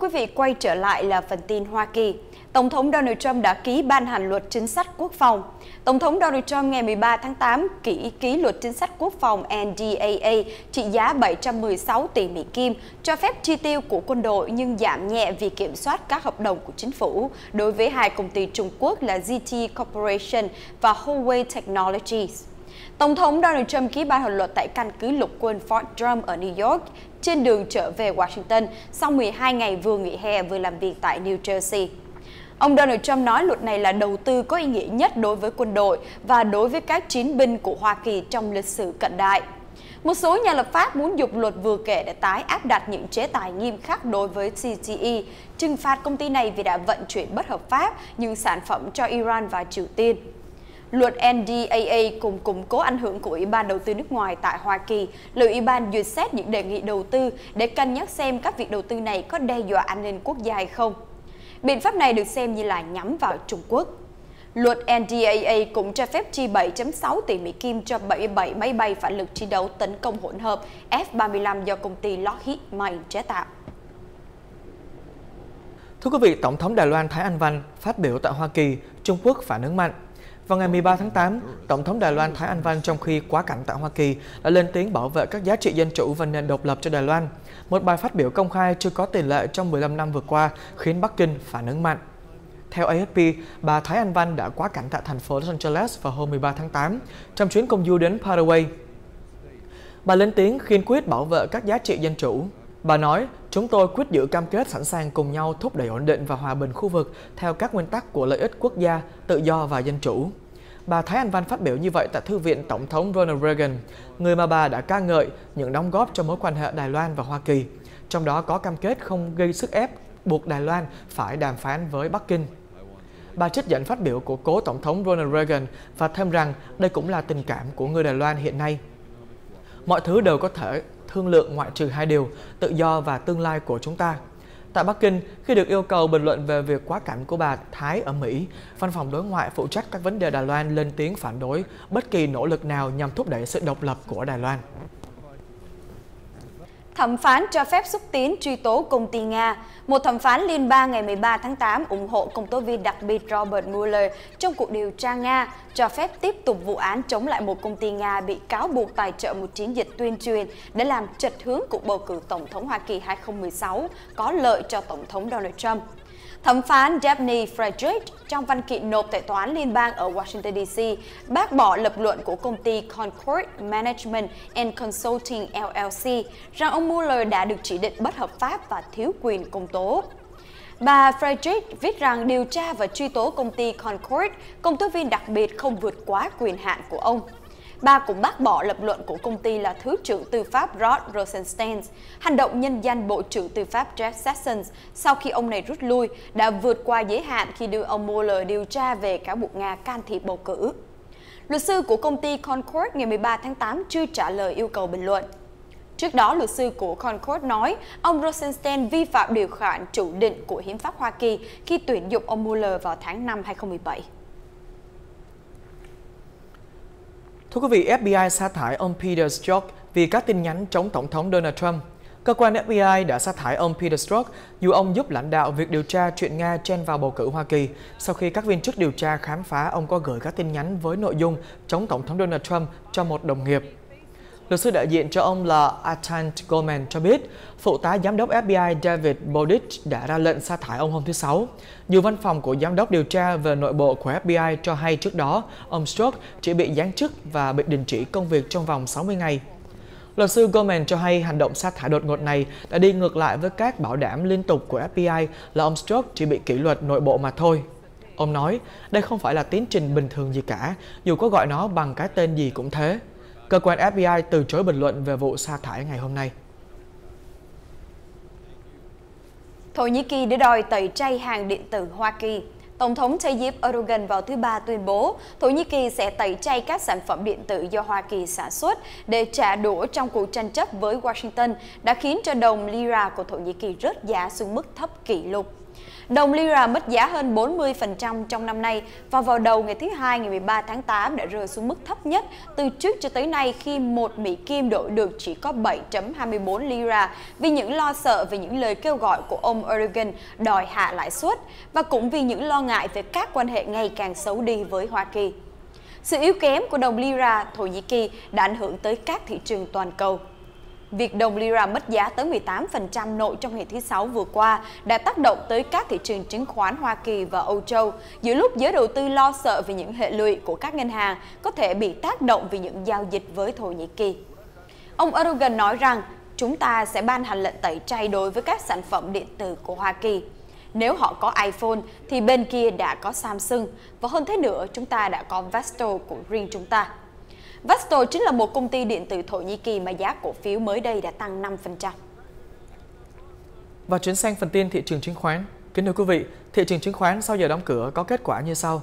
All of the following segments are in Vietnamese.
Thưa quý vị, quay trở lại là phần tin Hoa Kỳ. Tổng thống Donald Trump đã ký ban hành luật chính sách quốc phòng. Tổng thống Donald Trump ngày 13 tháng 8 ký ký luật chính sách quốc phòng NDAA trị giá 716 tỷ Mỹ Kim, cho phép chi tiêu của quân đội nhưng giảm nhẹ việc kiểm soát các hợp đồng của chính phủ đối với hai công ty Trung Quốc là ZT Corporation và Huawei Technologies. Tổng thống Donald Trump ký ban hành luật tại căn cứ lục quân Fort Drum ở New York trên đường trở về Washington sau 12 ngày vừa nghỉ hè vừa làm việc tại New Jersey. Ông Donald Trump nói luật này là đầu tư có ý nghĩa nhất đối với quân đội và đối với các chiến binh của Hoa Kỳ trong lịch sử cận đại. Một số nhà lập pháp muốn dục luật vừa kể để tái áp đặt những chế tài nghiêm khắc đối với CTE, trừng phạt công ty này vì đã vận chuyển bất hợp pháp những sản phẩm cho Iran và Triều Tiên. Luật NDAA cùng củng cố ảnh hưởng của Ủy ban đầu tư nước ngoài tại Hoa Kỳ, liệu Ủy ban duyệt xét những đề nghị đầu tư để cân nhắc xem các việc đầu tư này có đe dọa an ninh quốc gia hay không. Biện pháp này được xem như là nhắm vào Trung Quốc. Luật NDAA cũng cho phép chi 7.6 tỷ Mỹ Kim cho 77 máy bay phản lực chiến đấu tấn công hỗn hợp F-35 do công ty Lockheed Martin chế tạo. Thưa quý vị, Tổng thống Đài Loan Thái Anh Văn phát biểu tại Hoa Kỳ, Trung Quốc phản ứng mạnh vào ngày 13 tháng 8, Tổng thống Đài Loan Thái Anh Văn trong khi quá cảnh tại Hoa Kỳ đã lên tiếng bảo vệ các giá trị dân chủ và nền độc lập cho Đài Loan. Một bài phát biểu công khai chưa có tiền lệ trong 15 năm vừa qua khiến Bắc Kinh phản ứng mạnh. Theo AFP, bà Thái Anh Văn đã quá cảnh tại thành phố Los Angeles vào hôm 13 tháng 8 trong chuyến công du đến Paraguay. Bà lên tiếng khiên quyết bảo vệ các giá trị dân chủ. Bà nói Chúng tôi quyết giữ cam kết sẵn sàng cùng nhau thúc đẩy ổn định và hòa bình khu vực theo các nguyên tắc của lợi ích quốc gia, tự do và dân chủ. Bà Thái Anh Văn phát biểu như vậy tại Thư viện Tổng thống Ronald Reagan, người mà bà đã ca ngợi những đóng góp cho mối quan hệ Đài Loan và Hoa Kỳ, trong đó có cam kết không gây sức ép buộc Đài Loan phải đàm phán với Bắc Kinh. Bà trích dẫn phát biểu của cố Tổng thống Ronald Reagan và thêm rằng đây cũng là tình cảm của người Đài Loan hiện nay. Mọi thứ đều có thể thương lượng ngoại trừ hai điều, tự do và tương lai của chúng ta. Tại Bắc Kinh, khi được yêu cầu bình luận về việc quá cảnh của bà Thái ở Mỹ, Văn phòng đối ngoại phụ trách các vấn đề Đài Loan lên tiếng phản đối bất kỳ nỗ lực nào nhằm thúc đẩy sự độc lập của Đài Loan thẩm phán cho phép xúc tiến truy tố công ty Nga. Một thẩm phán liên bang ngày 13 tháng 8 ủng hộ công tố viên đặc biệt Robert Mueller trong cuộc điều tra Nga, cho phép tiếp tục vụ án chống lại một công ty Nga bị cáo buộc tài trợ một chiến dịch tuyên truyền để làm trật hướng cuộc bầu cử Tổng thống Hoa Kỳ 2016 có lợi cho Tổng thống Donald Trump. Thẩm phán Daphne Frederick trong văn kiện nộp tại toán liên bang ở Washington DC bác bỏ lập luận của công ty Concord Management and Consulting LLC rằng ông Mueller đã được chỉ định bất hợp pháp và thiếu quyền công tố. Bà Frederick viết rằng điều tra và truy tố công ty Concord, công tố viên đặc biệt không vượt quá quyền hạn của ông. Bà cũng bác bỏ lập luận của công ty là Thứ trưởng Tư pháp Rod Rosenstein. Hành động nhân danh Bộ trưởng Tư pháp Jeff Sessions sau khi ông này rút lui đã vượt qua giới hạn khi đưa ông Mueller điều tra về cáo buộc Nga can thiệp bầu cử. Luật sư của công ty Concord ngày 13 tháng 8 chưa trả lời yêu cầu bình luận. Trước đó, luật sư của Concord nói ông Rosenstein vi phạm điều khoản chủ định của Hiến pháp Hoa Kỳ khi tuyển dụng ông Mueller vào tháng 5 2017. Thưa quý vị, FBI sa thải ông Peter Strzok vì các tin nhắn chống Tổng thống Donald Trump. Cơ quan FBI đã sa thải ông Peter Strzok dù ông giúp lãnh đạo việc điều tra chuyện Nga chen vào bầu cử Hoa Kỳ sau khi các viên chức điều tra khám phá ông có gửi các tin nhắn với nội dung chống Tổng thống Donald Trump cho một đồng nghiệp Luật sư đại diện cho ông là Atan Goldman cho biết, phụ tá giám đốc FBI David Bowditch đã ra lệnh sa thải ông hôm thứ Sáu. Dù văn phòng của giám đốc điều tra về nội bộ của FBI cho hay trước đó, ông Stroke chỉ bị giáng chức và bị đình chỉ công việc trong vòng 60 ngày. Luật sư Goldman cho hay hành động sa thải đột ngột này đã đi ngược lại với các bảo đảm liên tục của FBI là ông Stroke chỉ bị kỷ luật nội bộ mà thôi. Ông nói, đây không phải là tiến trình bình thường gì cả, dù có gọi nó bằng cái tên gì cũng thế. Cơ quan FBI từ chối bình luận về vụ sa thải ngày hôm nay. Thổ Nhĩ Kỳ để đòi tẩy chay hàng điện tử Hoa Kỳ Tổng thống Tayyip Erdogan vào thứ Ba tuyên bố Thổ Nhĩ Kỳ sẽ tẩy chay các sản phẩm điện tử do Hoa Kỳ sản xuất để trả đũa trong cuộc tranh chấp với Washington đã khiến cho đồng lira của Thổ Nhĩ Kỳ rớt giá xuống mức thấp kỷ lục. Đồng lira mất giá hơn 40% trong năm nay và vào đầu ngày thứ Hai ngày 13 tháng 8 đã rơi xuống mức thấp nhất từ trước cho tới nay khi một Mỹ Kim đổi được chỉ có 7.24 lira vì những lo sợ về những lời kêu gọi của ông Erdogan đòi hạ lãi suất và cũng vì những lo ngại về các quan hệ ngày càng xấu đi với Hoa Kỳ. Sự yếu kém của đồng lira Thổ Nhĩ Kỳ đã ảnh hưởng tới các thị trường toàn cầu. Việc đồng lira mất giá tới 18% nội trong ngày thứ Sáu vừa qua đã tác động tới các thị trường chứng khoán Hoa Kỳ và Âu Châu, giữa lúc giới đầu tư lo sợ về những hệ lụy của các ngân hàng có thể bị tác động vì những giao dịch với Thổ Nhĩ Kỳ. Ông Erdogan nói rằng chúng ta sẽ ban hành lệnh tẩy chay đối với các sản phẩm điện tử của Hoa Kỳ. Nếu họ có iPhone thì bên kia đã có Samsung và hơn thế nữa chúng ta đã có Vesto của riêng chúng ta. Vestel chính là một công ty điện tử Thổ Nhĩ Kỳ mà giá cổ phiếu mới đây đã tăng 5%. Và chuyển sang phần tin thị trường chứng khoán. Kính thưa quý vị, thị trường chứng khoán sau giờ đóng cửa có kết quả như sau.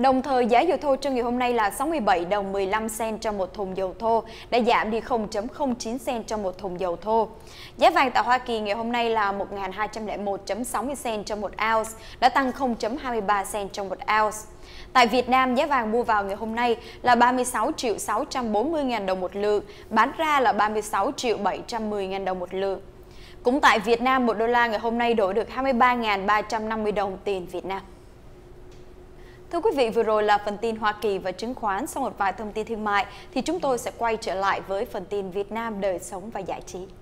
Đồng thời giá dầu thô trong ngày hôm nay là 67 đồng 15 sen trong một thùng dầu thô, đã giảm đi 0.09 sen trong một thùng dầu thô. Giá vàng tại Hoa Kỳ ngày hôm nay là 1.201.60 sen trong một ounce, đã tăng 0.23 sen trong một ounce. Tại Việt Nam, giá vàng mua vào ngày hôm nay là 36 triệu 640 000 đồng một lượng, bán ra là 36 triệu 710 000 đồng một lượng. Cũng tại Việt Nam, 1 đô la ngày hôm nay đổi được 23.350 đồng tiền Việt Nam. Thưa quý vị, vừa rồi là phần tin Hoa Kỳ và chứng khoán sau một vài thông tin thương mại thì chúng tôi sẽ quay trở lại với phần tin Việt Nam đời sống và giải trí.